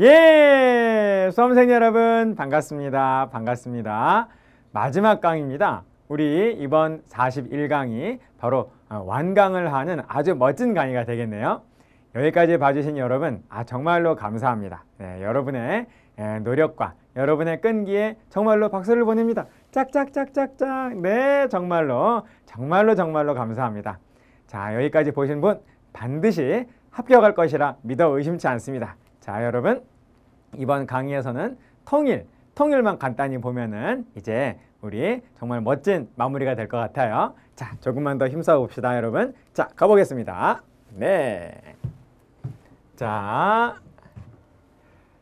예! 수험생 여러분 반갑습니다. 반갑습니다. 마지막 강입니다. 우리 이번 41강이 바로 어, 완강을 하는 아주 멋진 강의가 되겠네요. 여기까지 봐주신 여러분 아 정말로 감사합니다. 네, 여러분의 예, 노력과 여러분의 끈기에 정말로 박수를 보냅니다. 짝짝짝짝짝 네 정말로 정말로 정말로 감사합니다. 자 여기까지 보신 분 반드시 합격할 것이라 믿어 의심치 않습니다. 자, 여러분 이번 강의에서는 통일, 통일만 간단히 보면은 이제 우리 정말 멋진 마무리가 될 것 같아요. 자, 조금만 더 힘써 봅시다, 여러분. 자, 가보겠습니다. 네. 자,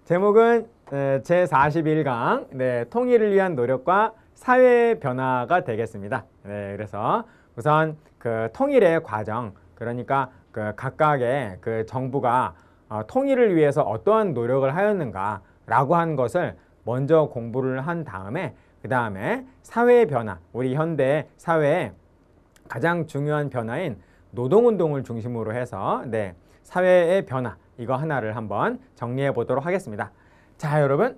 제목은 제41강 네, 통일을 위한 노력과 사회 변화가 되겠습니다. 네, 그래서 우선 그 통일의 과정, 그러니까 그 각각의 그 정부가 아, 통일을 위해서 어떠한 노력을 하였는가라고 한 것을 먼저 공부를 한 다음에 그 다음에 사회의 변화, 우리 현대 사회의 가장 중요한 변화인 노동운동을 중심으로 해서 네, 사회의 변화 이거 하나를 한번 정리해 보도록 하겠습니다. 자 여러분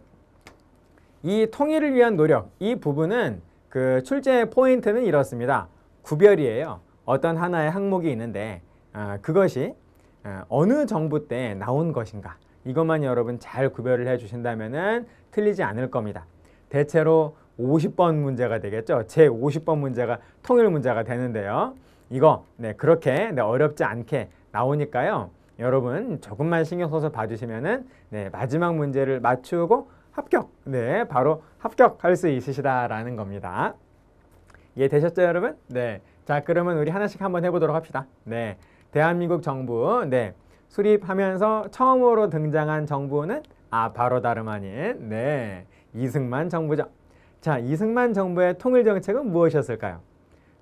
이 통일을 위한 노력 이 부분은 그 출제 포인트는 이렇습니다. 구별이에요. 어떤 하나의 항목이 있는데 어, 그것이 어, 어느 정부 때 나온 것인가 이것만 여러분 잘 구별을 해 주신다면 틀리지 않을 겁니다. 대체로 50번 문제가 되겠죠. 제 50번 문제가 통일 문제가 되는데요. 이거 네 그렇게 네, 어렵지 않게 나오니까요. 여러분 조금만 신경 써서 봐주시면 네, 마지막 문제를 맞추고 합격! 네, 바로 합격할 수 있으시다라는 겁니다. 이해 되셨죠, 여러분? 네. 자, 그러면 우리 하나씩 한번 해보도록 합시다. 네. 대한민국 정부 네 수립하면서 처음으로 등장한 정부는 아 바로 다름 아닌 네 이승만 정부죠. 자 이승만 정부의 통일 정책은 무엇이었을까요?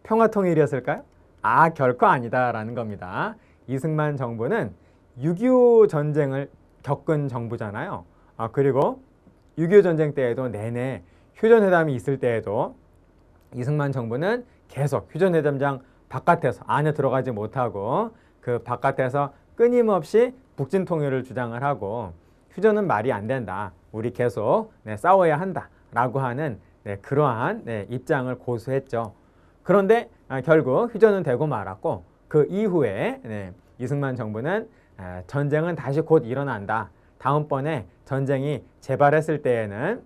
평화통일이었을까요? 아 결코 아니다라는 겁니다. 이승만 정부는 6.25 전쟁을 겪은 정부잖아요. 아, 그리고 6.25 전쟁 때에도 내내 휴전회담이 있을 때에도 이승만 정부는 계속 휴전회담장 바깥에서 안에 들어가지 못하고 그 바깥에서 끊임없이 북진 통일을 주장을 하고 휴전은 말이 안 된다. 우리 계속 네, 싸워야 한다. 라고 하는 네, 그러한 네, 입장을 고수했죠. 그런데 아, 결국 휴전은 되고 말았고 그 이후에 네, 이승만 정부는 아, 전쟁은 다시 곧 일어난다. 다음번에 전쟁이 재발했을 때에는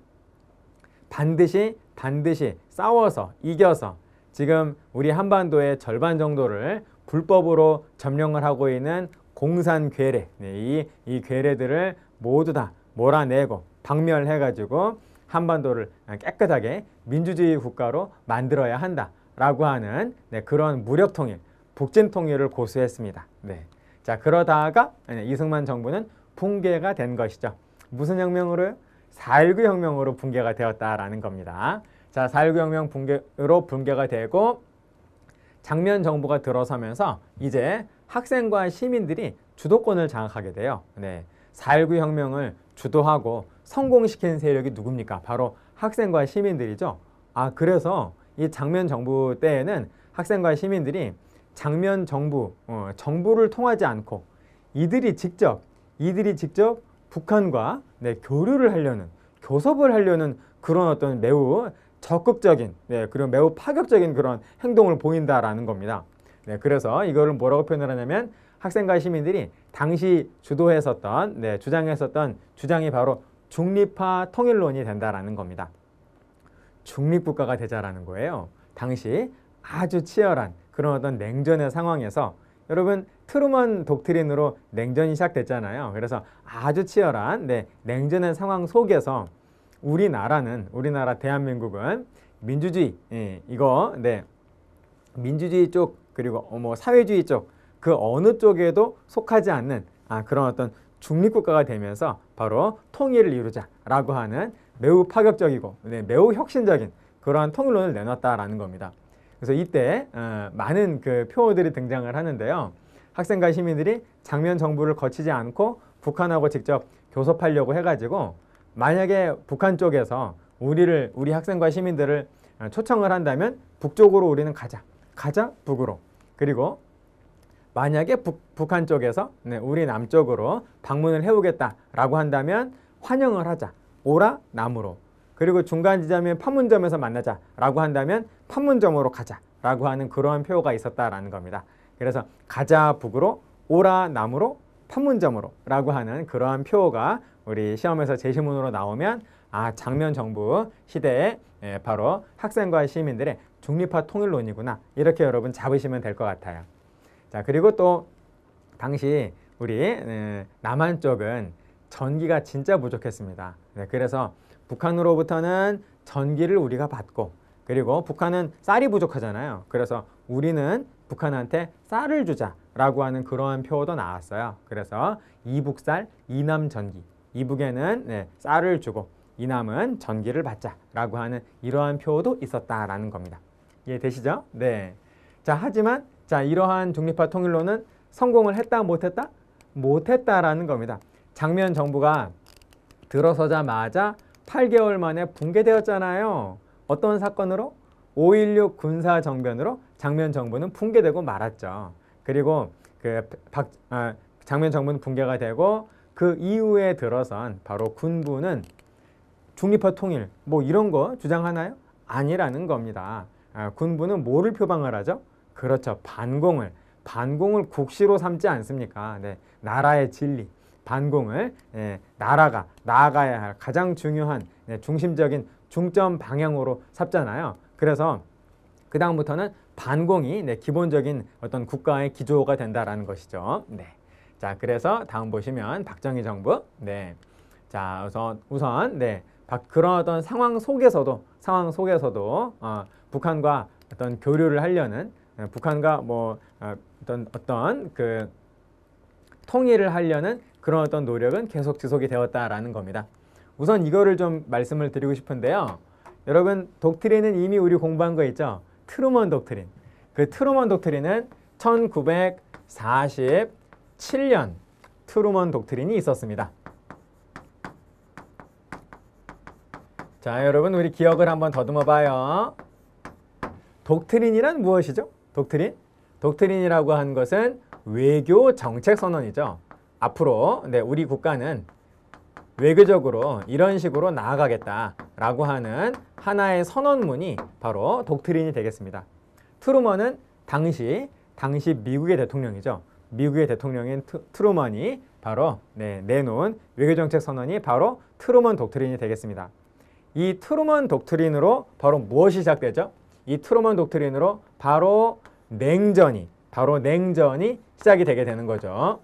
반드시 반드시 싸워서 이겨서 지금 우리 한반도의 절반 정도를 불법으로 점령을 하고 있는 공산 괴뢰 네, 이, 이 괴뢰들을 모두 다 몰아내고 박멸해가지고 한반도를 깨끗하게 민주주의 국가로 만들어야 한다라고 하는 네, 그런 무력 통일, 북진 통일을 고수했습니다. 네. 자 그러다가 네, 이승만 정부는 붕괴가 된 것이죠. 무슨 혁명으로요? 4.19 혁명으로 붕괴가 되었다라는 겁니다. 자, 4.19 혁명 붕괴로 붕괴가 되고 장면 정부가 들어서면서 이제 학생과 시민들이 주도권을 장악하게 돼요. 네. 4.19 혁명을 주도하고 성공시킨 세력이 누굽니까? 바로 학생과 시민들이죠. 아 그래서 이 장면 정부 때에는 학생과 시민들이 장면 정부, 어, 정부를 통하지 않고 이들이 직접, 이들이 직접 북한과 네, 교류를 하려는, 교섭을 하려는 그런 어떤 매우 적극적인 네, 예, 그리고 매우 파격적인 그런 행동을 보인다라는 겁니다. 네, 그래서 이거를 뭐라고 표현을 하냐면 학생과 시민들이 당시 주도했었던 네, 주장했었던 주장이 바로 중립화 통일론이 된다라는 겁니다. 중립국가가 되자라는 거예요. 당시 아주 치열한 그런 어떤 냉전의 상황에서 여러분 트루먼 독트린으로 냉전이 시작됐잖아요. 그래서 아주 치열한 네, 냉전의 상황 속에서 우리나라는 우리나라 대한민국은 민주주의 예, 이거 네 민주주의 쪽 그리고 어, 뭐 사회주의 쪽 그 어느 쪽에도 속하지 않는 아, 그런 어떤 중립국가가 되면서 바로 통일을 이루자라고 하는 매우 파격적이고 네, 매우 혁신적인 그러한 통일론을 내놨다라는 겁니다. 그래서 이때 어, 많은 그 표어들이 등장을 하는데요. 학생과 시민들이 장면 정부를 거치지 않고 북한하고 직접 교섭하려고 해가지고 만약에 북한 쪽에서 우리를 우리 학생과 시민들을 어, 초청을 한다면 북쪽으로 우리는 가자. 가자 북으로. 그리고 만약에 북, 북한 쪽에서 네, 우리 남쪽으로 방문을 해오겠다라고 한다면 환영을 하자. 오라 남으로. 그리고 중간 지점인 판문점에서 만나자라고 한다면 판문점으로 가자라고 하는 그러한 표가 어 있었다라는 겁니다. 그래서 가자 북으로, 오라 남으로, 판문점으로 라고 하는 그러한 표어가 우리 시험에서 제시문으로 나오면 아 장면 정부 시대에 예, 바로 학생과 시민들의 중립화 통일론이구나 이렇게 여러분 잡으시면 될 것 같아요. 자 그리고 또 당시 우리 예, 남한 쪽은 전기가 진짜 부족했습니다. 네, 그래서 북한으로부터는 전기를 우리가 받고 그리고 북한은 쌀이 부족하잖아요. 그래서 우리는 북한한테 쌀을 주자라고 하는 그러한 표어도 나왔어요. 그래서 이북쌀, 이남전기 이북에는 네, 쌀을 주고 이남은 전기를 받자라고 하는 이러한 표도 있었다라는 겁니다. 이해되시죠? 네. 자 하지만 자 이러한 중립화 통일론은 성공을 했다 못했다? 못했다라는 겁니다. 장면 정부가 들어서자마자 8개월 만에 붕괴되었잖아요. 어떤 사건으로? 5.16 군사정변으로 장면 정부는 붕괴되고 말았죠. 그리고 그 박, 아, 장면 정부는 붕괴가 되고 그 이후에 들어선 바로 군부는 중립화 통일 뭐 이런 거 주장하나요? 아니라는 겁니다. 아, 군부는 뭐를 표방을 하죠? 그렇죠. 반공을. 반공을 국시로 삼지 않습니까? 네, 나라의 진리, 반공을 예, 나라가 나아가야 할 가장 중요한 예, 중심적인 중점 방향으로 삼잖아요. 그래서 그 다음부터는 반공이 네, 기본적인 어떤 국가의 기조가 된다라는 것이죠. 네. 자, 그래서 다음 보시면 박정희 정부. 네. 자, 우선 우선 네. 박, 그러 어떤 상황 속에서도 상황 속에서도 어, 북한과 어떤 교류를 하려는 어, 북한과 뭐 어, 어떤 어떤 그 통일을 하려는 그런 어떤 노력은 계속 지속이 되었다라는 겁니다. 우선 이거를 좀 말씀을 드리고 싶은데요. 여러분 독트린은 이미 우리 공부한 거 있죠? 트루먼 독트린. 그 트루먼 독트린은 1940 7년 트루먼 독트린이 있었습니다. 자, 여러분 우리 기억을 한번 더듬어 봐요. 독트린이란 무엇이죠? 독트린? 독트린이라고 한 것은 외교 정책 선언이죠. 앞으로 네, 우리 국가는 외교적으로 이런 식으로 나아가겠다라고 하는 하나의 선언문이 바로 독트린이 되겠습니다. 트루먼은 당시 당시 미국의 대통령이죠. 미국의 대통령인 트, 트루먼이 바로 네, 내놓은 외교정책 선언이 바로 트루먼 독트린이 되겠습니다. 이 트루먼 독트린으로 바로 무엇이 시작되죠? 이 트루먼 독트린으로 바로 냉전이 바로 냉전이 시작이 되게 되는 거죠.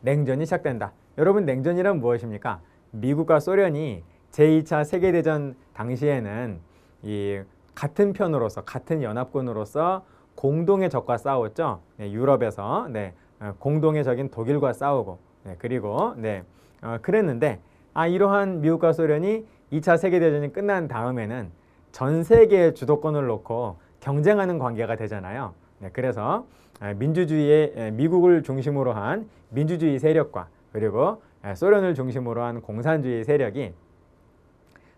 냉전이 시작된다. 여러분 냉전이란 무엇입니까? 미국과 소련이 제2차 세계대전 당시에는 이 같은 편으로서 같은 연합군으로서 공동의 적과 싸웠죠. 네, 유럽에서 네, 어, 공동의 적인 독일과 싸우고 네, 그리고 네, 어, 그랬는데 아 이러한 미국과 소련이 2차 세계대전이 끝난 다음에는 전 세계의 주도권을 놓고 경쟁하는 관계가 되잖아요. 네, 그래서 민주주의의 미국을 중심으로 한 민주주의 세력과 그리고 소련을 중심으로 한 공산주의 세력이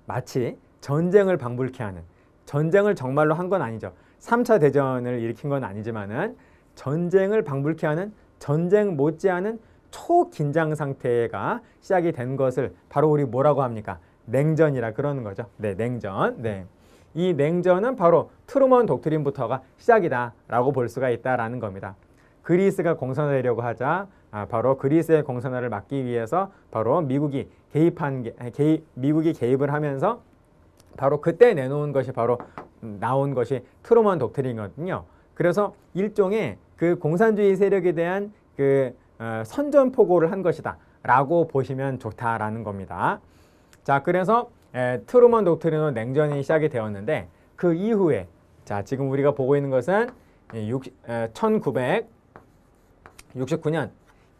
마치 전쟁을 방불케 하는 전쟁을 정말로 한 건 아니죠. 3차 대전을 일으킨 건 아니지만은 전쟁을 방불케 하는 전쟁 못지않은 초긴장 상태가 시작이 된 것을 바로 우리 뭐라고 합니까? 냉전이라 그러는 거죠. 네, 냉전. 네. 이 냉전은 바로 트루먼 독트린부터가 시작이다라고 볼 수가 있다라는 겁니다. 그리스가 공산화되려고 하자 아, 바로 그리스의 공산화를 막기 위해서 바로 미국이 개입한 게, 개입, 미국이 개입을 하면서 바로 그때 내놓은 것이 바로 나온 것이 트루먼 독트린이거든요. 그래서 일종의 그 공산주의 세력에 대한 그 어, 선전포고를 한 것이다 라고 보시면 좋다라는 겁니다. 자 그래서 에, 트루먼 독트린은 냉전이 시작이 되었는데 그 이후에 자 지금 우리가 보고 있는 것은 60, 에, 1969년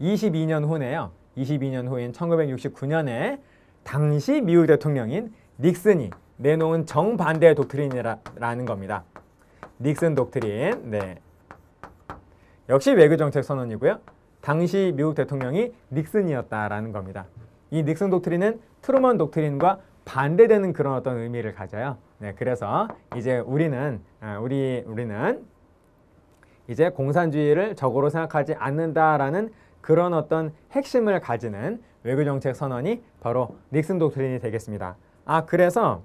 22년 후네요. 22년 후인 1969년에 당시 미국 대통령인 닉슨이 내놓은 정반대의 독트린이라는 겁니다. 닉슨 독트린. 네. 역시 외교정책 선언이고요. 당시 미국 대통령이 닉슨이었다라는 겁니다. 이 닉슨 독트린은 트루먼 독트린과 반대되는 그런 어떤 의미를 가져요. 네, 그래서 이제 우리는 아, 우리 우리는 이제 공산주의를 적으로 생각하지 않는다라는 그런 어떤 핵심을 가지는 외교정책 선언이 바로 닉슨 독트린이 되겠습니다. 아 그래서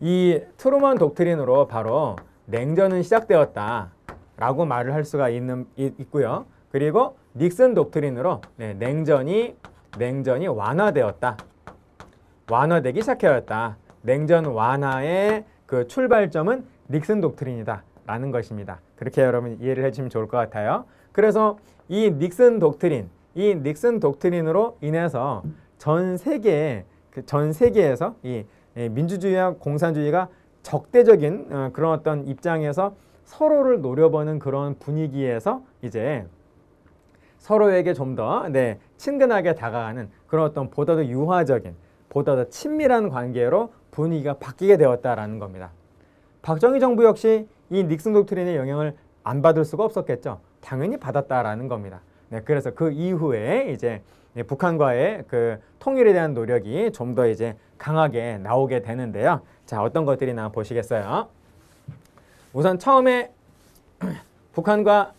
이 트루먼 독트린으로 바로 냉전은 시작되었다라고 말을 할 수가 있는, 있, 고요 그리고 닉슨 독트린으로 네, 냉전이 냉전이 완화되었다. 완화되기 시작하였다. 냉전 완화의 그 출발점은 닉슨 독트린이다. 라는 것입니다. 그렇게 여러분 이해를 해주시면 좋을 것 같아요. 그래서 이 닉슨 독트린, 이 닉슨 독트린으로 인해서 전 세계, 에전 그 세계에서 이 예, 민주주의와 공산주의가 적대적인 어, 그런 어떤 입장에서 서로를 노려보는 그런 분위기에서 이제 서로에게 좀 더 네, 친근하게 다가가는 그런 어떤 보다 더 유화적인 보다 더 친밀한 관계로 분위기가 바뀌게 되었다라는 겁니다. 박정희 정부 역시 이 닉슨 독트린의 영향을 안 받을 수가 없었겠죠. 당연히 받았다라는 겁니다. 네, 그래서 그 이후에 이제 예, 북한과의 그 통일에 대한 노력이 좀 더 이제 강하게 나오게 되는데요. 자, 어떤 것들이 나 보시겠어요? 우선 처음에 북한과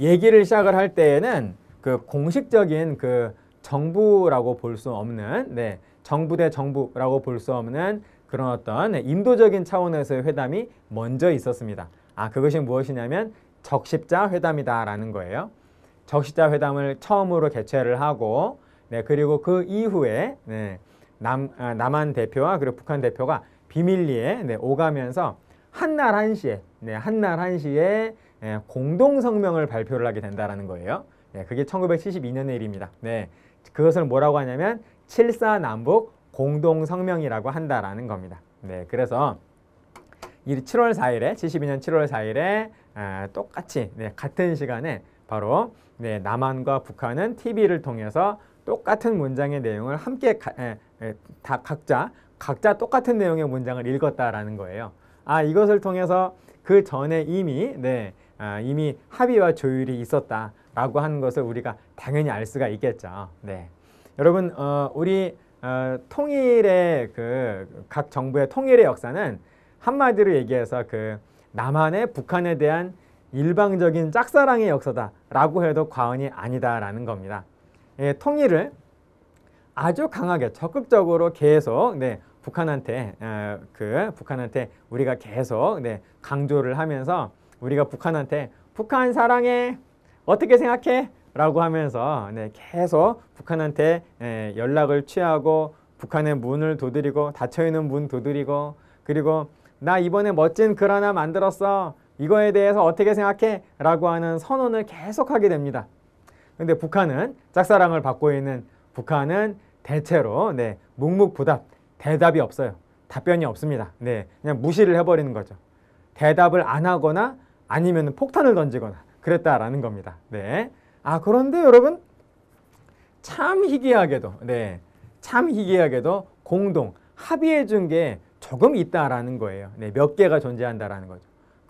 얘기를 시작을 할 때에는 그 공식적인 그 정부라고 볼 수 없는 네, 정부 대 정부라고 볼 수 없는 그런 어떤 인도적인 차원에서의 회담이 먼저 있었습니다. 아, 그것이 무엇이냐면 적십자 회담이다라는 거예요. 적시자 회담을 처음으로 개최를 하고 네, 그리고 그 이후에 네, 남, 아, 남한 대표와 그리고 북한 대표가 비밀리에 네, 오가면서 한 날 한시에 네, 한 날 한시에 네, 공동 성명을 발표를 하게 된다라는 거예요. 네, 그게 1972년의 일입니다. 네, 그것을 뭐라고 하냐면 칠사 남북 공동 성명이라고 한다라는 겁니다. 네, 그래서 이 7월 4일에 72년 7월 4일에 아, 똑같이 네, 같은 시간에 바로 네, 남한과 북한은 TV를 통해서 똑같은 문장의 내용을 함께 가, 에, 에, 다 각자 각자 똑같은 내용의 문장을 읽었다라는 거예요. 아 이것을 통해서 그 전에 이미 네, 아, 이미 합의와 조율이 있었다라고 하는 것을 우리가 당연히 알 수가 있겠죠. 네, 여러분 어, 우리 어, 통일의 그 각 정부의 통일의 역사는 한마디로 얘기해서 그 남한의 북한에 대한 일방적인 짝사랑의 역사다라고 해도 과언이 아니다라는 겁니다. 예, 통일을 아주 강하게 적극적으로 계속 네, 북한한테 어, 그 북한한테 우리가 계속 네, 강조를 하면서 우리가 북한한테 북한 사랑해 어떻게 생각해? 라고 하면서 네, 계속 북한한테 예, 연락을 취하고 북한의 문을 도드리고 닫혀있는 문 도드리고 그리고 나 이번에 멋진 글 하나 만들었어 이거에 대해서 어떻게 생각해? 라고 하는 선언을 계속하게 됩니다. 근데 북한은 짝사랑을 받고 있는 북한은 대체로 네, 묵묵부답, 대답이 없어요. 답변이 없습니다. 네, 그냥 무시를 해버리는 거죠. 대답을 안 하거나 아니면 폭탄을 던지거나 그랬다라는 겁니다. 네. 아 그런데 여러분 참 희귀하게도 네, 참 희귀하게도 공동 합의해 준 게 조금 있다라는 거예요. 네, 몇 개가 존재한다라는 거죠.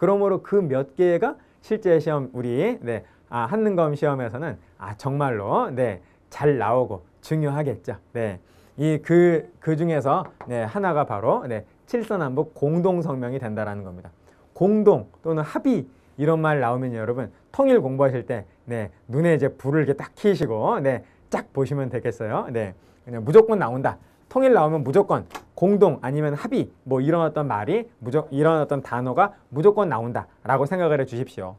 그러므로 그 몇 개가 실제 시험 우리 네, 아, 한능검 시험에서는 아 정말로 네, 잘 나오고 중요하겠죠. 네. 이그그 그 중에서 네, 하나가 바로 네, 칠선한복 공동성명이 된다라는 겁니다. 공동 또는 합의 이런 말 나오면 여러분 통일 공부하실 때 네, 눈에 이제 불을 이렇게 딱 켜시고 네, 쫙 보시면 되겠어요. 네. 그냥 무조건 나온다. 통일 나오면 무조건 공동 아니면 합의 뭐 일어났던 말이 무조, 일어났던 단어가 무조건 나온다라고 생각을 해 주십시오.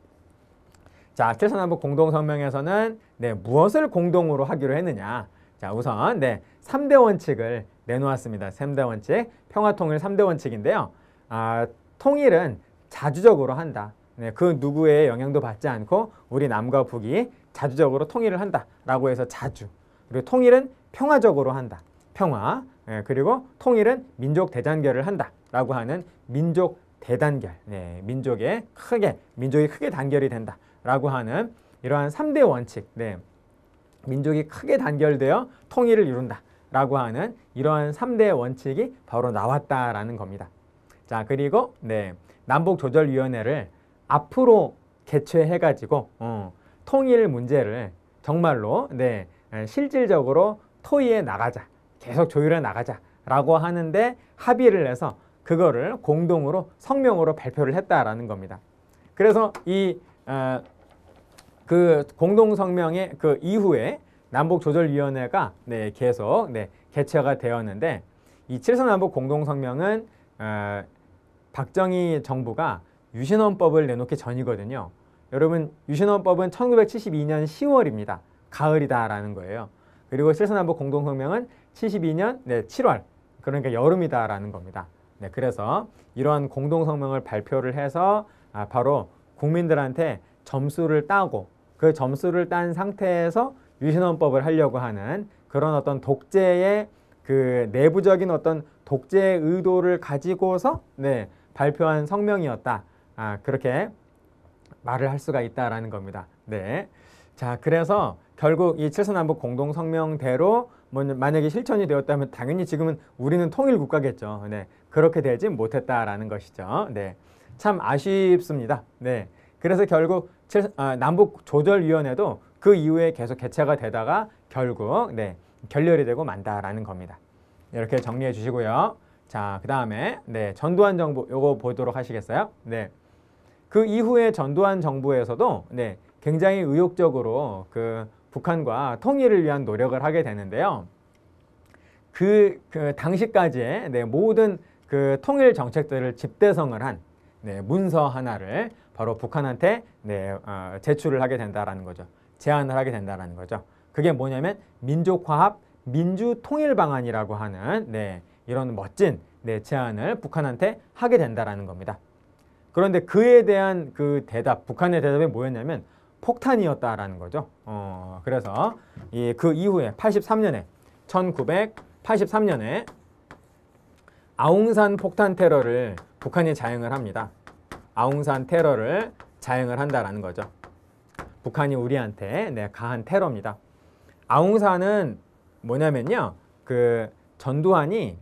자, 칠선남북 공동성명에서는 네, 무엇을 공동으로 하기로 했느냐. 자, 우선 네, 3대 원칙을 내놓았습니다. 3대 원칙, 평화통일 3대 원칙인데요. 아, 통일은 자주적으로 한다. 네, 그 누구의 영향도 받지 않고 우리 남과 북이 자주적으로 통일을 한다라고 해서 자주. 그리고 통일은 평화적으로 한다. 평화 예, 그리고 통일은 민족 대단결을 한다라고 하는 민족 대단결 네, 민족의 크게 민족이 크게 단결이 된다라고 하는 이러한 삼대 원칙 네, 민족이 크게 단결되어 통일을 이룬다라고 하는 이러한 삼대 원칙이 바로 나왔다라는 겁니다. 자 그리고 네, 남북조절위원회를 앞으로 개최해가지고 어, 통일 문제를 정말로 네, 실질적으로 토의해 나가자. 계속 조율해 나가자라고 하는데 합의를 해서 그거를 공동으로 성명으로 발표를 했다라는 겁니다. 그래서 이 어, 그 공동성명의 그 이후에 남북조절위원회가 네, 계속 네, 개최가 되었는데 이 칠선 남북 공동성명은 어, 박정희 정부가 유신헌법을 내놓기 전이거든요. 여러분 유신헌법은 1972년 10월입니다. 가을이다라는 거예요. 그리고 칠선 남북 공동성명은 72년 네, 7월 그러니까 여름이다라는 겁니다. 네, 그래서 이러한 공동성명을 발표를 해서 아, 바로 국민들한테 점수를 따고 그 점수를 딴 상태에서 유신헌법을 하려고 하는 그런 어떤 독재의 그 내부적인 어떤 독재 의도를 가지고서 네, 발표한 성명이었다. 아, 그렇게 말을 할 수가 있다라는 겁니다. 네. 자, 그래서 결국 이 칠선남북 공동성명대로 뭐 만약에 실천이 되었다면 당연히 지금은 우리는 통일 국가겠죠. 네. 그렇게 되지 못했다라는 것이죠. 네. 참 아쉽습니다. 네. 그래서 결국 칠, 아, 남북 조절위원회도 그 이후에 계속 개최가 되다가 결국 네, 결렬이 되고 만다라는 겁니다. 이렇게 정리해 주시고요. 자, 그 다음에 네, 전두환 정부 요거 보도록 하시겠어요? 네. 그 이후에 전두환 정부에서도 네, 굉장히 의욕적으로 그 북한과 통일을 위한 노력을 하게 되는데요. 그, 그 당시까지의 네, 모든 그 통일 정책들을 집대성을 한 네, 문서 하나를 바로 북한한테 네, 어, 제출을 하게 된다라는 거죠. 제안을 하게 된다라는 거죠. 그게 뭐냐면 민족화합 민주통일방안이라고 하는 네, 이런 멋진 네, 제안을 북한한테 하게 된다라는 겁니다. 그런데 그에 대한 그 대답, 북한의 대답이 뭐였냐면 폭탄이었다라는 거죠. 어, 그래서 예, 그 이후에 83년에 1983년에 아웅산 폭탄 테러를 북한이 자행을 합니다. 아웅산 테러를 자행을 한다라는 거죠. 북한이 우리한테 네, 가한 테러입니다. 아웅산은 뭐냐면요. 그 전두환이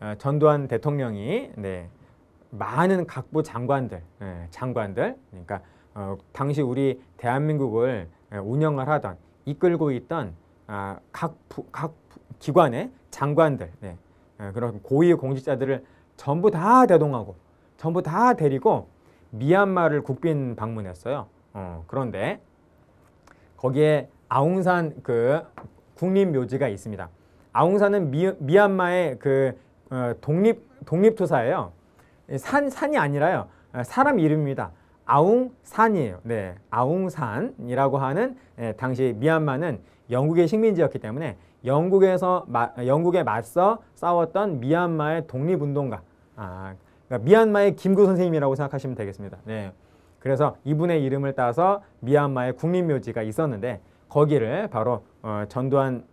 어, 전두환 대통령이 네, 많은 각부 장관들, 예, 장관들 그러니까 어, 당시 우리 대한민국을 운영을 하던 이끌고 있던 아, 각, 부, 각 기관의 장관들 네. 그런 고위 공직자들을 전부 다 대동하고 전부 다 데리고 미얀마를 국빈 방문했어요. 어, 그런데 거기에 아웅산 그 국립묘지가 있습니다. 아웅산은 미, 미얀마의 그 어, 독립 독립투사예요. 산 산이 아니라요. 사람 이름입니다. 아웅산이에요. 네, 아웅산이라고 하는 예, 당시 미얀마는 영국의 식민지였기 때문에 영국에서 마, 영국에 맞서 싸웠던 미얀마의 독립운동가 아, 그러니까 미얀마의 김구 선생님이라고 생각하시면 되겠습니다. 네, 그래서 이분의 이름을 따서 미얀마의 국립묘지가 있었는데 거기를 바로 어, 전두환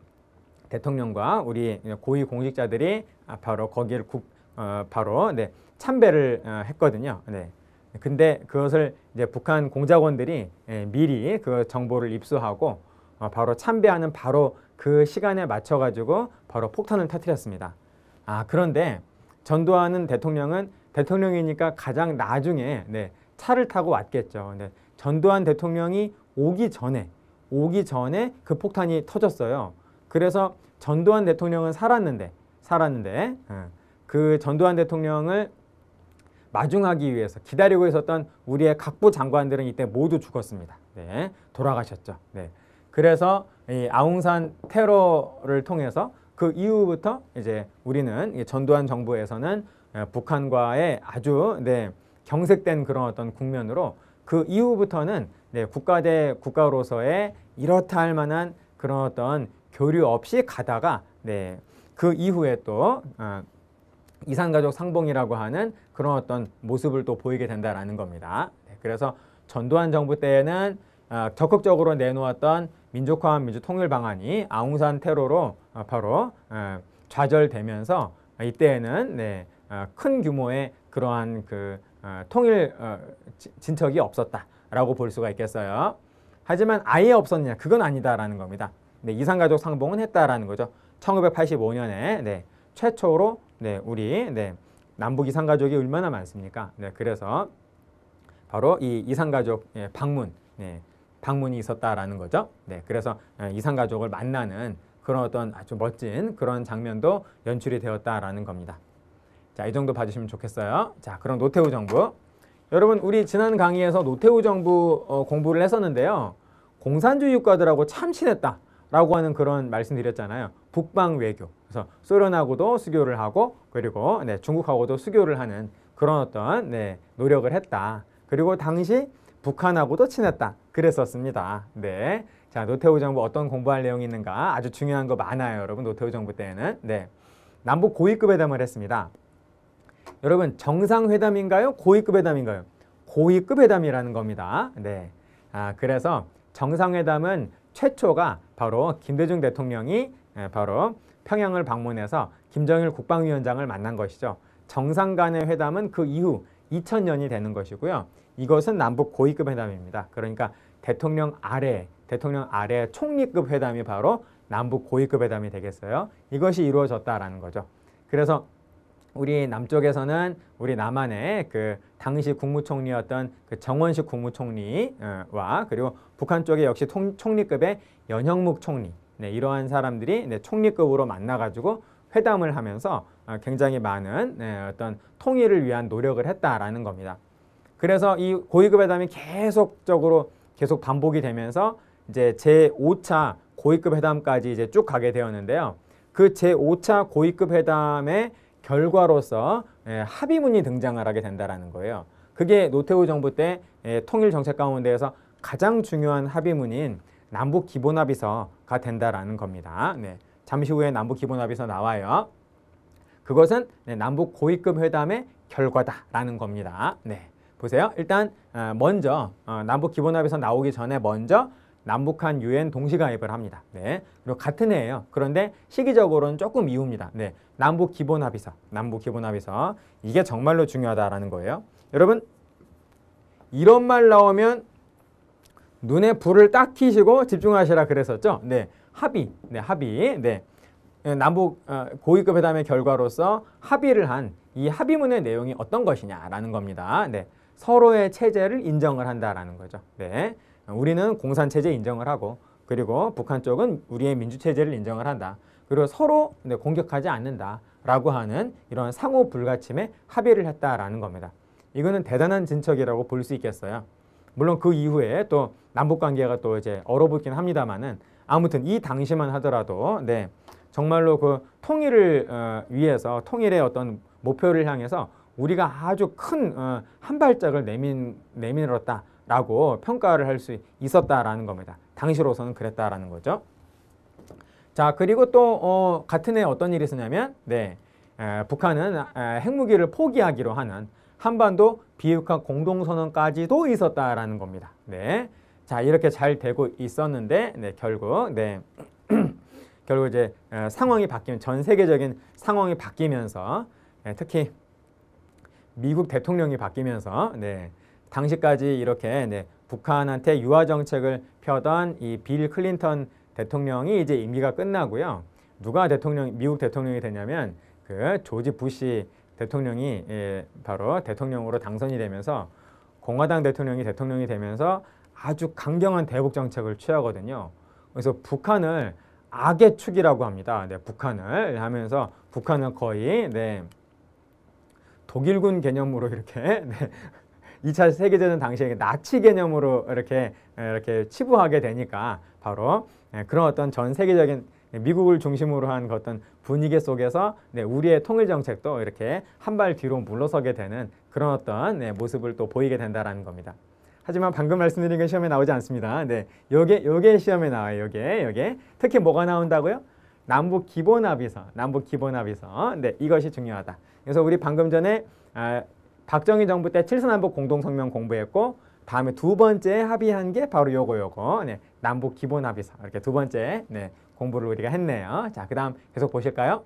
대통령과 우리 고위 공직자들이 아, 바로 거기를 국, 어, 바로 네, 참배를 어, 했거든요. 네. 근데 그것을 이제 북한 공작원들이 예, 미리 그 정보를 입수하고 어, 바로 참배하는 바로 그 시간에 맞춰가지고 바로 폭탄을 터뜨렸습니다. 아 그런데 전두환은 대통령은 대통령이니까 가장 나중에 네, 차를 타고 왔겠죠. 근데 전두환 대통령이 오기 전에 오기 전에 그 폭탄이 터졌어요. 그래서 전두환 대통령은 살았는데 살았는데 어, 그 전두환 대통령을 마중하기 위해서 기다리고 있었던 우리의 각부 장관들은 이때 모두 죽었습니다. 네, 돌아가셨죠. 네. 그래서 이 아웅산 테러를 통해서 그 이후부터 이제 우리는 전두환 정부에서는 어, 북한과의 아주 네, 경색된 그런 어떤 국면으로 그 이후부터는 네, 국가 대 국가로서의 이렇다 할 만한 그런 어떤 교류 없이 가다가 네, 그 이후에 또 어, 이산가족 상봉이라고 하는 그런 어떤 모습을 또 보이게 된다라는 겁니다. 네, 그래서 전두환 정부 때에는 어, 적극적으로 내놓았던 민족화와 민주통일 방안이 아웅산 테러로 어, 바로 어, 좌절되면서 이때에는 네, 큰 규모의 그러한 그 통일 진척이 없었다라고 볼 수가 있겠어요. 하지만 아예 없었냐? 그건 아니다라는 겁니다. 네, 이산가족 상봉은 했다라는 거죠. 1985년에 네, 최초로 네, 우리 네, 남북 이산가족이 얼마나 많습니까? 네, 그래서 바로 이 이산가족 예, 방문, 네, 방문이 있었다라는 거죠. 네, 그래서 예, 이산가족을 만나는 그런 어떤 아주 멋진 그런 장면도 연출이 되었다라는 겁니다. 자, 이 정도 봐주시면 좋겠어요. 자, 그럼 노태우 정부. 여러분, 우리 지난 강의에서 노태우 정부 어, 공부를 했었는데요. 공산주의 국가들하고 참 친했다. 라고 하는 그런 말씀드렸잖아요. 북방 외교. 그래서 소련하고도 수교를 하고 그리고 네, 중국하고도 수교를 하는 그런 어떤 네, 노력을 했다. 그리고 당시 북한하고도 친했다. 그랬었습니다. 네. 자, 노태우 정부 어떤 공부할 내용이 있는가 아주 중요한 거 많아요, 여러분. 노태우 정부 때는. 에 네. 남북 고위급 회담을 했습니다. 여러분, 정상회담인가요? 고위급 회담인가요? 고위급 회담이라는 겁니다. 네. 아, 그래서 정상회담은 최초가 바로 김대중 대통령이 예, 바로 평양을 방문해서 김정일 국방위원장을 만난 것이죠. 정상 간의 회담은 그 이후 2000년이 되는 것이고요. 이것은 남북 고위급 회담입니다. 그러니까 대통령 아래, 대통령 아래 총리급 회담이 바로 남북 고위급 회담이 되겠어요. 이것이 이루어졌다라는 거죠. 그래서 우리 남쪽에서는 우리 남한의 그 당시 국무총리였던 그 정원식 국무총리와 그리고 북한 쪽에 역시 통, 총리급의 연형묵 총리 네, 이러한 사람들이 네, 총리급으로 만나가지고 회담을 하면서 어, 굉장히 많은 네, 어떤 통일을 위한 노력을 했다라는 겁니다. 그래서 이 고위급 회담이 계속적으로 계속 반복이 되면서 이제 제5차 고위급 회담까지 이제 쭉 가게 되었는데요. 그 제5차 고위급 회담에 결과로서 예, 합의문이 등장을 하게 된다는 거예요. 그게 노태우 정부 때 예, 통일 정책 가운데에서 가장 중요한 합의문인 남북 기본합의서가 된다라는 겁니다. 네, 잠시 후에 남북 기본합의서 나와요. 그것은 네, 남북 고위급 회담의 결과다라는 겁니다. 네, 보세요. 일단 어, 먼저 어, 남북 기본합의서 나오기 전에 먼저 남북한 유엔 동시가입을 합니다. 네. 그리고 같은 해예요. 그런데 시기적으로는 조금 이후입니다. 네. 남북 기본 합의서, 남북 기본 합의서 이게 정말로 중요하다라는 거예요. 여러분 이런 말 나오면 눈에 불을 딱 켜시고 집중하시라 그랬었죠. 네. 합의, 네, 합의, 네. 예, 남북 어, 고위급 회담의 결과로서 합의를 한 이 합의문의 내용이 어떤 것이냐라는 겁니다. 네. 서로의 체제를 인정을 한다라는 거죠. 네. 우리는 공산체제 인정을 하고 그리고 북한 쪽은 우리의 민주체제를 인정을 한다. 그리고 서로 공격하지 않는다라고 하는 이런 상호 불가침에 합의를 했다라는 겁니다. 이거는 대단한 진척이라고 볼 수 있겠어요. 물론 그 이후에 또 남북 관계가 또 이제 얼어붙긴 합니다만은 아무튼 이 당시만 하더라도 네 정말로 그 통일을 어, 위해서 통일의 어떤 목표를 향해서 우리가 아주 큰한 어, 발짝을 내민 내밀었다. 라고 평가를 할 수 있었다라는 겁니다. 당시로서는 그랬다라는 거죠. 자 그리고 또 어, 같은 해 어떤 일이 있었냐면 네 에, 북한은 에, 핵무기를 포기하기로 하는 한반도 비핵화 공동선언까지도 있었다라는 겁니다. 네. 자 이렇게 잘 되고 있었는데 네, 결국 네 결국 이제 에, 상황이 바뀌면 전 세계적인 상황이 바뀌면서 에, 특히 미국 대통령이 바뀌면서 네, 당시까지 이렇게 네, 북한한테 유화 정책을 펴던 이 빌 클린턴 대통령이 이제 임기가 끝나고요. 누가 대통령 미국 대통령이 되냐면 그 조지 부시 대통령이 예, 바로 대통령으로 당선이 되면서 공화당 대통령이 대통령이 되면서 아주 강경한 대북 정책을 취하거든요. 그래서 북한을 악의 축이라고 합니다. 네, 북한을 하면서 북한을 거의 네, 독일군 개념으로 이렇게 네, 2차 세계대전 당시에 나치 개념으로 이렇게 이렇게 치부하게 되니까 바로 그런 어떤 전 세계적인 미국을 중심으로 한 그 어떤 분위기 속에서 네, 우리의 통일 정책도 이렇게 한 발 뒤로 물러서게 되는 그런 어떤 네, 모습을 또 보이게 된다라는 겁니다. 하지만 방금 말씀드린 게 시험에 나오지 않습니다. 네, 요게 요게 시험에 나와요. 요게 요게 특히 뭐가 나온다고요? 남북 기본 합의서, 남북 기본 합의서. 네, 이것이 중요하다. 그래서 우리 방금 전에 아, 박정희 정부 때 칠선남북 공동성명 공부했고 다음에 두 번째 합의한 게 바로 요거 요거 네, 남북 기본 합의사 이렇게 두 번째 네, 공부를 우리가 했네요. 자그 다음 계속 보실까요?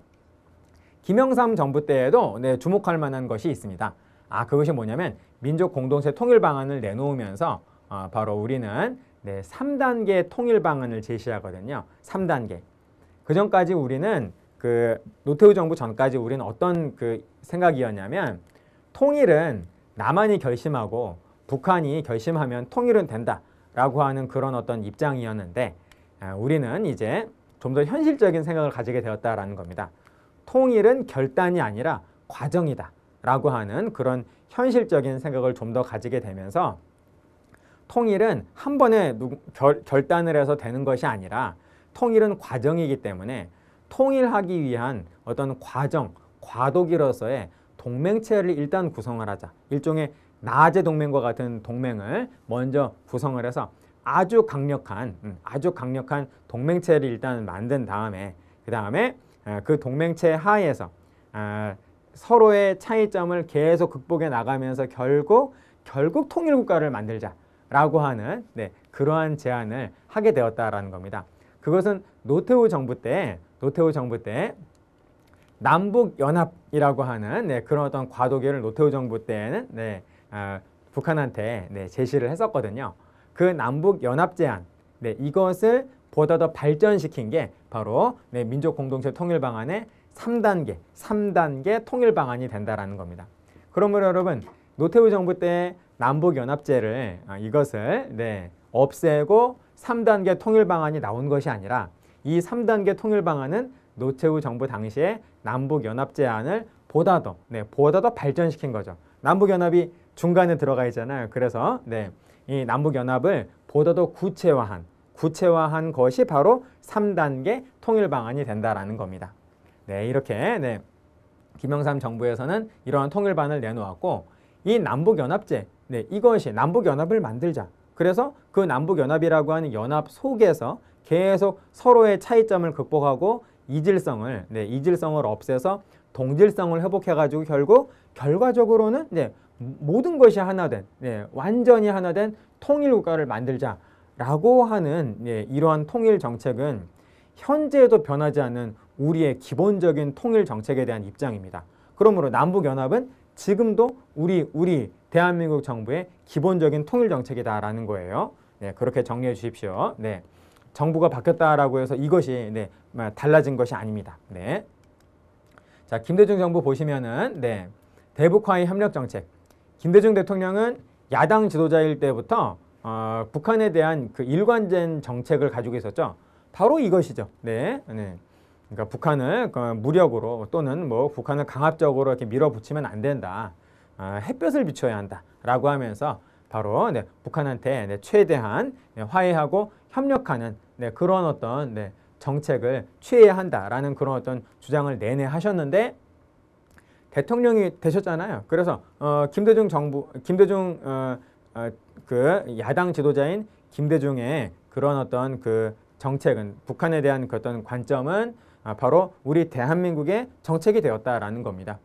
김영삼 정부 때에도 네, 주목할 만한 것이 있습니다. 아 그것이 뭐냐면 민족 공동체 통일 방안을 내놓으면서 어, 바로 우리는 네, 3단계 통일 방안을 제시하거든요. 3단계. 그 전까지 우리는 그 노태우 정부 전까지 우리는 어떤 그 생각이었냐면 통일은 남한이 결심하고 북한이 결심하면 통일은 된다라고 하는 그런 어떤 입장이었는데 아, 우리는 이제 좀 더 현실적인 생각을 가지게 되었다라는 겁니다. 통일은 결단이 아니라 과정이다 라고 하는 그런 현실적인 생각을 좀 더 가지게 되면서 통일은 한 번에 결, 결단을 해서 되는 것이 아니라 통일은 과정이기 때문에 통일하기 위한 어떤 과정, 과도기로서의 동맹체를 일단 구성을 하자. 일종의 나아제 동맹과 같은 동맹을 먼저 구성을 해서 아주 강력한 음, 아주 강력한 동맹체를 일단 만든 다음에 그 다음에 그 동맹체 하에서 아, 서로의 차이점을 계속 극복해 나가면서 결국 결국 통일국가를 만들자라고 하는 네, 그러한 제안을 하게 되었다라는 겁니다. 그것은 노태우 정부 때 노태우 정부 때 남북연합이라고 하는 네, 그런 어떤 과도기를 노태우 정부 때는 네, 어, 북한한테 네, 제시를 했었거든요. 그 남북연합 제안, 네, 이것을 보다 더 발전시킨 게 바로 네, 민족공동체 통일방안의 3단계, 3단계 통일방안이 된다라는 겁니다. 그러므로 여러분, 노태우 정부 때 남북연합제를 아, 이것을 네, 없애고 3단계 통일방안이 나온 것이 아니라 이 3단계 통일방안은 노태우 정부 당시에 남북연합 제안을 보다 더, 네, 보다 더 발전시킨 거죠. 남북연합이 중간에 들어가 있잖아요. 그래서 네, 이 남북연합을 보다 더 구체화한, 구체화한 것이 바로 3단계 통일 방안이 된다라는 겁니다. 네, 이렇게 네, 김영삼 정부에서는 이러한 통일 반을 내놓았고 이 남북연합제, 네, 이것이 남북연합을 만들자. 그래서 그 남북연합이라고 하는 연합 속에서 계속 서로의 차이점을 극복하고 이질성을 네, 이질성을 없애서 동질성을 회복해가지고 결국 결과적으로는 네, 모든 것이 하나된 네, 완전히 하나된 통일 국가를 만들자라고 하는 네, 이러한 통일 정책은 현재에도 변하지 않는 우리의 기본적인 통일 정책에 대한 입장입니다. 그러므로 남북 연합은 지금도 우리 우리 대한민국 정부의 기본적인 통일 정책이다라는 거예요. 네, 그렇게 정리해 주십시오. 네. 정부가 바뀌었다라고 해서 이것이 네, 달라진 것이 아닙니다. 네. 자, 김대중 정부 보시면은 네. 대북화의 협력 정책. 김대중 대통령은 야당 지도자일 때부터 어, 북한에 대한 그 일관된 정책을 가지고 있었죠. 바로 이것이죠. 네. 네. 그러니까 북한을 그 무력으로 또는 뭐 북한을 강압적으로 이렇게 밀어붙이면 안 된다. 어, 햇볕을 비춰야 한다라고 하면서 바로 네, 북한한테 네, 최대한 네, 화해하고 협력하는 네, 그런 어떤 네, 정책을 취해야 한다라는 그런 어떤 주장을 내내 하셨는데 대통령이 되셨잖아요. 그래서 어, 김대중 정부, 김대중 어, 어, 그 야당 지도자인 김대중의 그런 어떤 그 정책은 북한에 대한 그 어떤 관점은 아, 바로 우리 대한민국의 정책이 되었다라는 겁니다.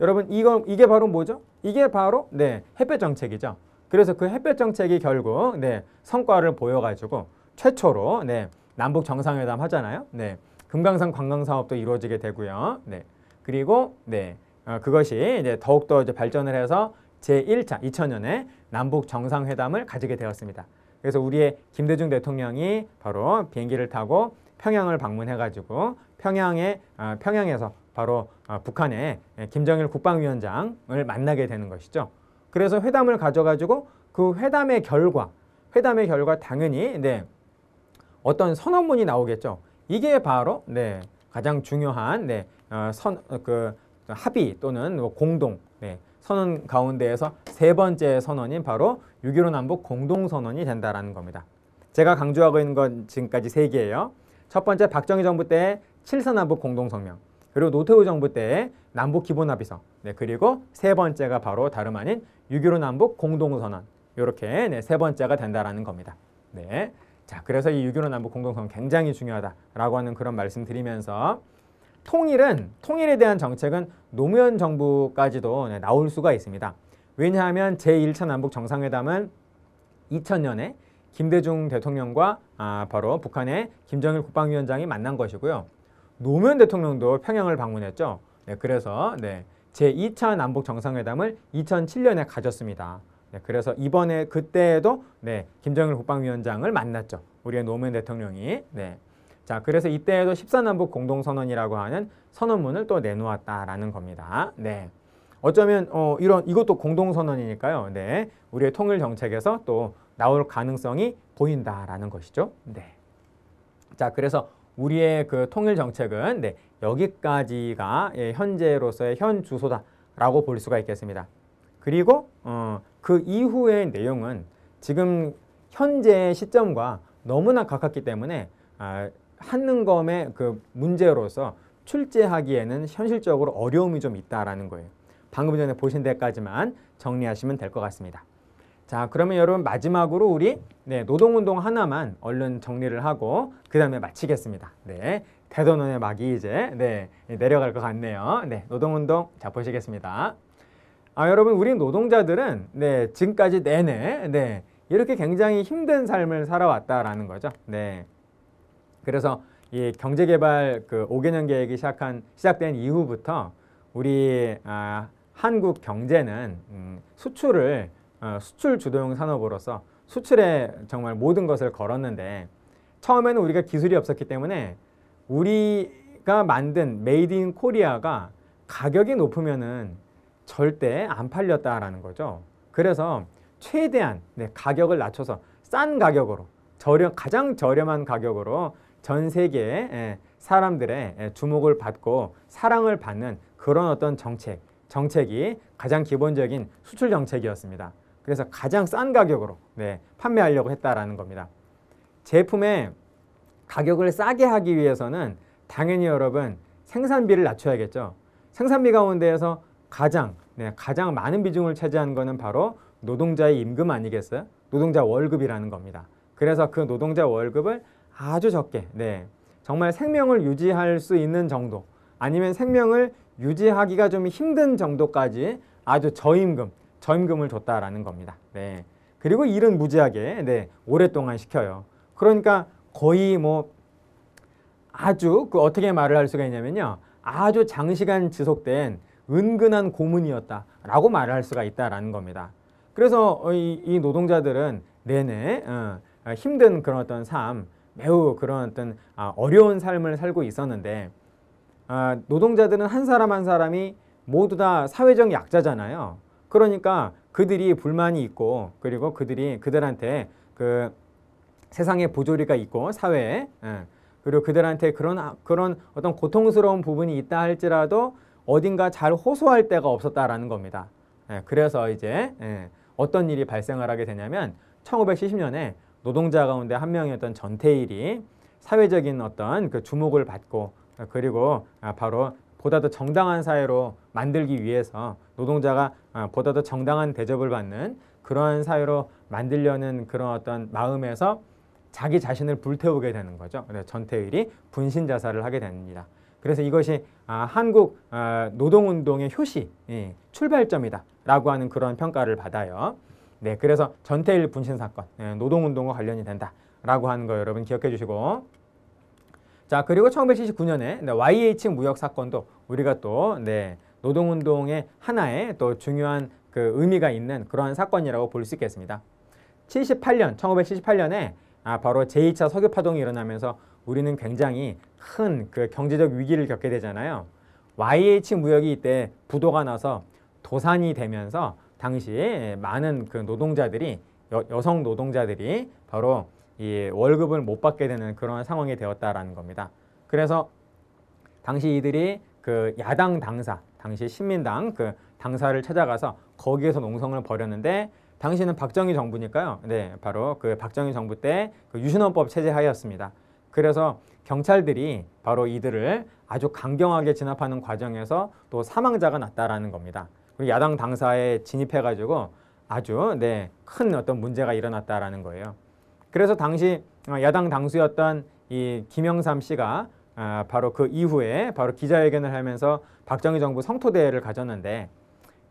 여러분 이거 이게 바로 뭐죠? 이게 바로 네 햇볕 정책이죠. 그래서 그 햇볕 정책이 결국 네 성과를 보여가지고 최초로 네, 남북 정상회담 하잖아요. 네, 금강산 관광 사업도 이루어지게 되고요. 네, 그리고 네, 어, 그것이 이제 더욱더 이제 발전을 해서 제1차 2000년에 남북 정상회담을 가지게 되었습니다. 그래서 우리의 김대중 대통령이 바로 비행기를 타고 평양을 방문해가지고 평양에 어, 평양에서 바로 어, 북한의 예, 김정일 국방위원장을 만나게 되는 것이죠. 그래서 회담을 가져가지고 그 회담의 결과, 회담의 결과 당연히 네, 어떤 선언문이 나오겠죠. 이게 바로 네, 가장 중요한 네, 어, 선, 어, 그 합의 또는 뭐 공동 네, 선언 가운데에서 세 번째 선언인 바로 6.15 남북 공동선언이 된다는 겁니다. 제가 강조하고 있는 건 지금까지 세 개예요. 첫 번째 박정희 정부 때 7사 남북 공동성명 그리고 노태우 정부 때 남북 기본합의서 네, 그리고 세 번째가 바로 다름 아닌 6.15 남북 공동선언 이렇게 네, 세 번째가 된다는 겁니다. 네. 자, 그래서 이 유교로 남북 공동성 굉장히 중요하다라고 하는 그런 말씀 드리면서 통일은 통일에 대한 정책은 노무현 정부까지도 네, 나올 수가 있습니다. 왜냐하면 제1차 남북 정상회담은 2000년에 김대중 대통령과 아, 바로 북한의 김정일 국방위원장이 만난 것이고요. 노무현 대통령도 평양을 방문했죠. 네, 그래서 네, 제2차 남북 정상회담을 2007년에 가졌습니다. 네, 그래서 이번에 그때에도 네, 김정일 국방위원장을 만났죠. 우리의 노무현 대통령이. 네. 자, 그래서 이때에도 14남북 공동선언이라고 하는 선언문을 또 내놓았다라는 겁니다. 네. 어쩌면 어, 이런 이것도 공동선언이니까요. 네. 우리의 통일 정책에서 또 나올 가능성이 보인다라는 것이죠. 네. 자, 그래서 우리의 그 통일 정책은 네, 여기까지가 예, 현재로서의 현 주소다라고 볼 수가 있겠습니다. 그리고 어, 그 이후의 내용은 지금 현재 시점과 너무나 가깝기 때문에 아, 한능검의 그 문제로서 출제하기에는 현실적으로 어려움이 좀 있다라는 거예요. 방금 전에 보신 데까지만 정리하시면 될 것 같습니다. 자 그러면 여러분 마지막으로 우리 네, 노동운동 하나만 얼른 정리를 하고 그 다음에 마치겠습니다. 네, 대도론의 막이 이제 네, 내려갈 것 같네요. 네, 노동운동 자 보시겠습니다. 아, 여러분 우리 노동자들은 네, 지금까지 내내 네, 이렇게 굉장히 힘든 삶을 살아왔다라는 거죠. 네. 그래서 이 경제개발 그 5개년 계획이 시작한 시작된 이후부터 우리 아, 한국 경제는 음, 수출을 어, 수출 주도형 산업으로서 수출에 정말 모든 것을 걸었는데 처음에는 우리가 기술이 없었기 때문에 우리가 만든 메이드 인 코리아가 가격이 높으면은 절대 안 팔렸다라는 거죠. 그래서 최대한 네, 가격을 낮춰서 싼 가격으로 저렴, 가장 저렴한 가격으로 전 세계의 예, 사람들의 예, 주목을 받고 사랑을 받는 그런 어떤 정책, 정책이 가장 기본적인 수출 정책이었습니다. 그래서 가장 싼 가격으로 네, 판매하려고 했다라는 겁니다. 제품의 가격을 싸게 하기 위해서는 당연히 여러분 생산비를 낮춰야겠죠. 생산비 가운데에서 가장 네, 가장 많은 비중을 차지한 것은 바로 노동자의 임금 아니겠어요? 노동자 월급이라는 겁니다. 그래서 그 노동자 월급을 아주 적게 네, 정말 생명을 유지할 수 있는 정도 아니면 생명을 유지하기가 좀 힘든 정도까지 아주 저임금, 저임금을 줬다라는 겁니다. 네. 그리고 일은 무지하게 네, 오랫동안 시켜요. 그러니까 거의 뭐 아주 그 어떻게 말을 할 수가 있냐면요. 아주 장시간 지속된 은근한 고문이었다라고 말할 수가 있다라는 겁니다. 그래서 어, 이, 이 노동자들은 내내 어, 어, 힘든 그런 어떤 삶, 매우 그런 어떤 아, 어려운 삶을 살고 있었는데 어, 노동자들은 한 사람 한 사람이 모두 다 사회적 약자잖아요. 그러니까 그들이 불만이 있고 그리고 그들이 그들한테 그 세상에 부조리가 있고 사회에 예, 그리고 그들한테 그런 아, 그런 어떤 고통스러운 부분이 있다 할지라도 어딘가 잘 호소할 데가 없었다라는 겁니다. 예, 그래서 이제 예, 어떤 일이 발생을 하게 되냐면 1970년에 노동자 가운데 한 명이었던 전태일이 사회적인 어떤 그 주목을 받고 그리고 아, 바로 보다 더 정당한 사회로 만들기 위해서 노동자가 아, 보다 더 정당한 대접을 받는 그러한 사회로 만들려는 그런 어떤 마음에서 자기 자신을 불태우게 되는 거죠. 전태일이 분신 자살을 하게 됩니다. 그래서 이것이 아, 한국 아, 노동운동의 효시, 예, 출발점이다라고 하는 그런 평가를 받아요. 네, 그래서 전태일 분신 사건, 예, 노동운동과 관련이 된다라고 하는 거 여러분 기억해 주시고 자 그리고 1979년에 네, YH 무역 사건도 우리가 또 네, 노동운동의 하나의 또 중요한 그 의미가 있는 그러한 사건이라고 볼 수 있겠습니다. 78년, 1978년에 아, 바로 제2차 석유파동이 일어나면서 우리는 굉장히 큰그 경제적 위기를 겪게 되잖아요. YH 무역이 이때 부도가 나서 도산이 되면서 당시 많은 그 노동자들이 여, 성 노동자들이 바로 이 월급을 못 받게 되는 그런 상황이 되었다라는 겁니다. 그래서 당시 이들이 그 야당 당사, 당시 신민당 그 당사를 찾아가서 거기에서 농성을 벌였는데 당시는 박정희 정부니까요. 네, 바로 그 박정희 정부 때그 유신헌법 체제하였습니다. 그래서 경찰들이 바로 이들을 아주 강경하게 진압하는 과정에서 또 사망자가 났다라는 겁니다. 그리고 야당 당사에 진입해가지고 아주 네, 큰 어떤 문제가 일어났다라는 거예요. 그래서 당시 어, 야당 당수였던 이 김영삼 씨가 아, 바로 그 이후에 바로 기자회견을 하면서 박정희 정부 성토대회를 가졌는데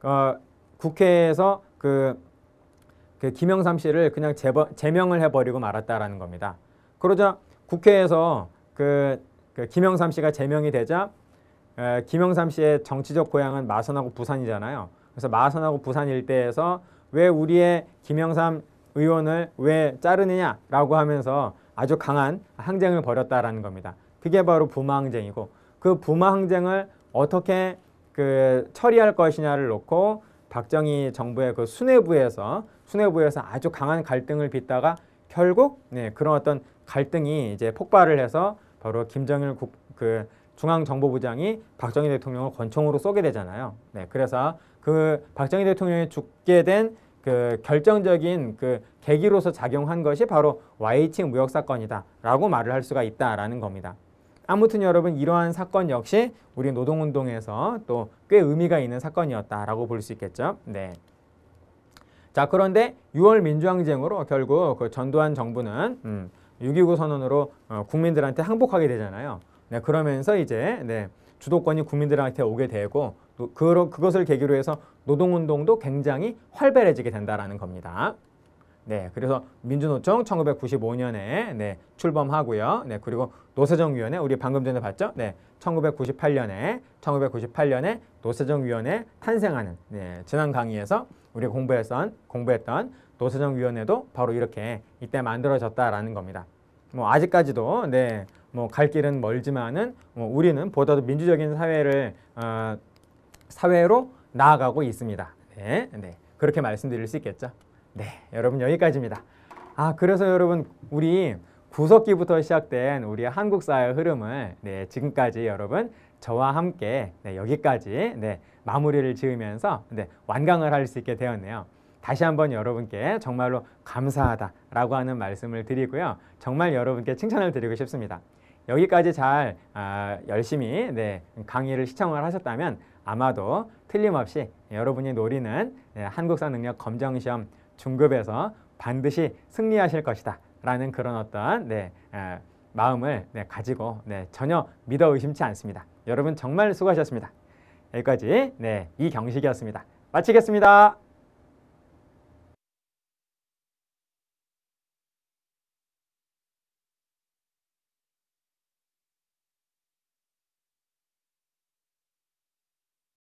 어, 국회에서 그, 그 김영삼 씨를 그냥 제명을 해버리고 말았다라는 겁니다. 그러자 국회에서 그, 그 김영삼 씨가 제명이 되자 에, 김영삼 씨의 정치적 고향은 마산하고 부산이잖아요. 그래서 마산하고 부산 일대에서 왜 우리의 김영삼 의원을 왜 자르느냐라고 하면서 아주 강한 항쟁을 벌였다라는 겁니다. 그게 바로 부마 항쟁이고 그 부마 항쟁을 어떻게 그 처리할 것이냐를 놓고 박정희 정부의 그 수뇌부에서 수뇌부에서 아주 강한 갈등을 빚다가 결국 네, 그런 어떤 갈등이 이제 폭발을 해서 바로 김정일 국, 그 중앙정보부장이 박정희 대통령을 권총으로 쏘게 되잖아요. 네, 그래서 그 박정희 대통령이 죽게 된 그 결정적인 그 계기로서 작용한 것이 바로 와이칭 무역 사건이다라고 말을 할 수가 있다라는 겁니다. 아무튼 여러분 이러한 사건 역시 우리 노동운동에서 또 꽤 의미가 있는 사건이었다라고 볼 수 있겠죠. 네. 자 그런데 6월 민주항쟁으로 결국 그 전두환 정부는 음, 6.29 선언으로 어, 국민들한테 항복하게 되잖아요. 네, 그러면서 이제 네, 주도권이 국민들한테 오게 되고 또그 그것을 계기로 해서 노동운동도 굉장히 활발해지게 된다라는 겁니다. 네, 그래서 민주노총 1995년에 네, 출범하고요. 네, 그리고 노세정위원회 우리 방금 전에 봤죠? 네, 1998년에 1998년에 노세정위원회 탄생하는 네, 지난 강의에서 우리 공부했던 공부했던 노사정위원회도 바로 이렇게 이때 만들어졌다라는 겁니다. 뭐 아직까지도 네, 뭐 갈 길은 멀지만은 뭐 우리는 보다 더 민주적인 사회를 어, 사회로 나아가고 있습니다. 네, 네, 그렇게 말씀드릴 수 있겠죠. 네, 여러분 여기까지입니다. 아 그래서 여러분 우리 구석기부터 시작된 우리 한국 사회 흐름을 네, 지금까지 여러분 저와 함께 네, 여기까지 네, 마무리를 지으면서 네, 완강을 할 수 있게 되었네요. 다시 한번 여러분께 정말로 감사하다라고 하는 말씀을 드리고요. 정말 여러분께 칭찬을 드리고 싶습니다. 여기까지 잘 아, 열심히 네, 강의를 시청을 하셨다면 아마도 틀림없이 여러분이 노리는 네, 한국사 능력 검정시험 중급에서 반드시 승리하실 것이다 라는 그런 어떤 네, 아, 마음을 네, 가지고 네, 전혀 믿어 의심치 않습니다. 여러분 정말 수고하셨습니다. 여기까지 네, 이경식이었습니다. 마치겠습니다.